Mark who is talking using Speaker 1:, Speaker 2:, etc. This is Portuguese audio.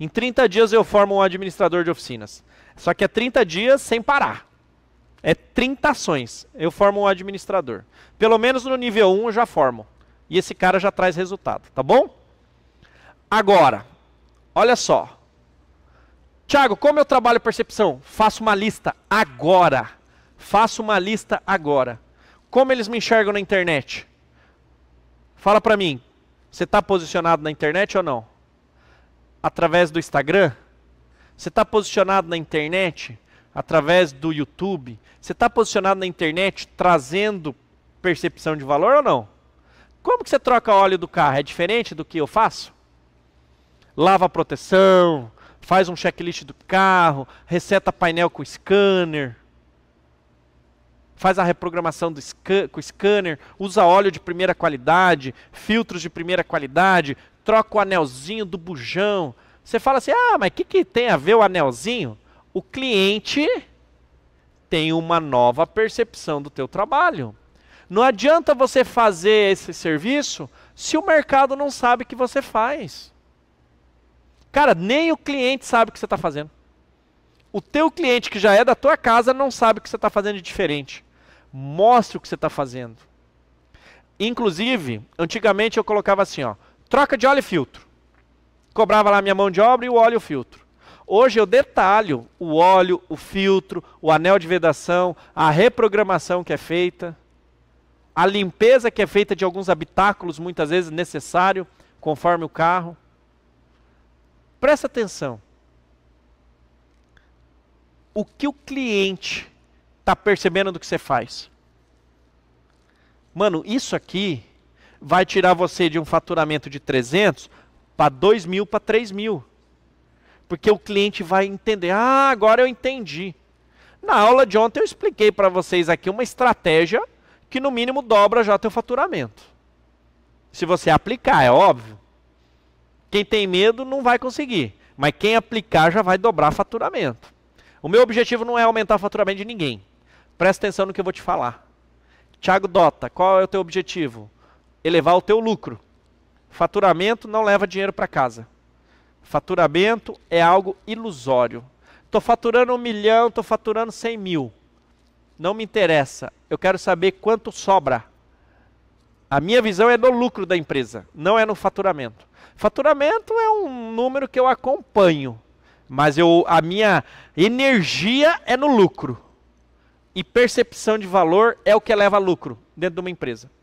Speaker 1: Em 30 dias eu formo um administrador de oficinas. Só que é 30 dias sem parar. É 30 ações. Eu formo um administrador. Pelo menos no nível 1 eu já formo. E esse cara já traz resultado, tá bom? Agora, olha só. Tiago, como eu trabalho percepção? Faço uma lista agora. Faço uma lista agora. Como eles me enxergam na internet? Fala pra mim. Você está posicionado na internet ou não? através do Instagram? Você está posicionado na internet através do YouTube? Você está posicionado na internet trazendo percepção de valor ou não? Como que você troca óleo do carro? É diferente do que eu faço? Lava a proteção, faz um checklist do carro, reseta painel com scanner, faz a reprogramação do scan, com scanner, usa óleo de primeira qualidade, filtros de primeira qualidade, troca o anelzinho do bujão. Você fala assim: ah, mas o que, que tem a ver o anelzinho? O cliente tem uma nova percepção do teu trabalho. Não adianta você fazer esse serviço se o mercado não sabe que você faz. Cara, nem o cliente sabe o que você está fazendo. O teu cliente que já é da tua casa não sabe o que você está fazendo de diferente. Mostre o que você está fazendo. Inclusive, antigamente eu colocava assim, ó, Troca de óleo e filtro. Cobrava lá minha mão de obra e o óleo e o filtro. Hoje eu detalho o óleo, o filtro, o anel de vedação, a reprogramação que é feita, a limpeza que é feita de alguns habitáculos, muitas vezes necessário, conforme o carro. Presta atenção. O que o cliente está percebendo do que você faz? Mano, isso aqui vai tirar você de um faturamento de 300 para 2 mil, para 3 mil. Porque o cliente vai entender, ah, agora eu entendi. Na aula de ontem eu expliquei para vocês aqui uma estratégia que no mínimo dobra já teu faturamento. Se você aplicar, é óbvio. Quem tem medo não vai conseguir, mas quem aplicar já vai dobrar faturamento. O meu objetivo não é aumentar o faturamento de ninguém. Presta atenção no que eu vou te falar. Tiago Dota, qual é o teu objetivo? elevar o teu lucro. Faturamento não leva dinheiro para casa. Faturamento é algo ilusório. Estou faturando um milhão, estou faturando cem mil. Não me interessa. Eu quero saber quanto sobra. A minha visão é no lucro da empresa, não é no faturamento. Faturamento é um número que eu acompanho, mas eu, a minha energia é no lucro. E percepção de valor é o que leva a lucro dentro de uma empresa.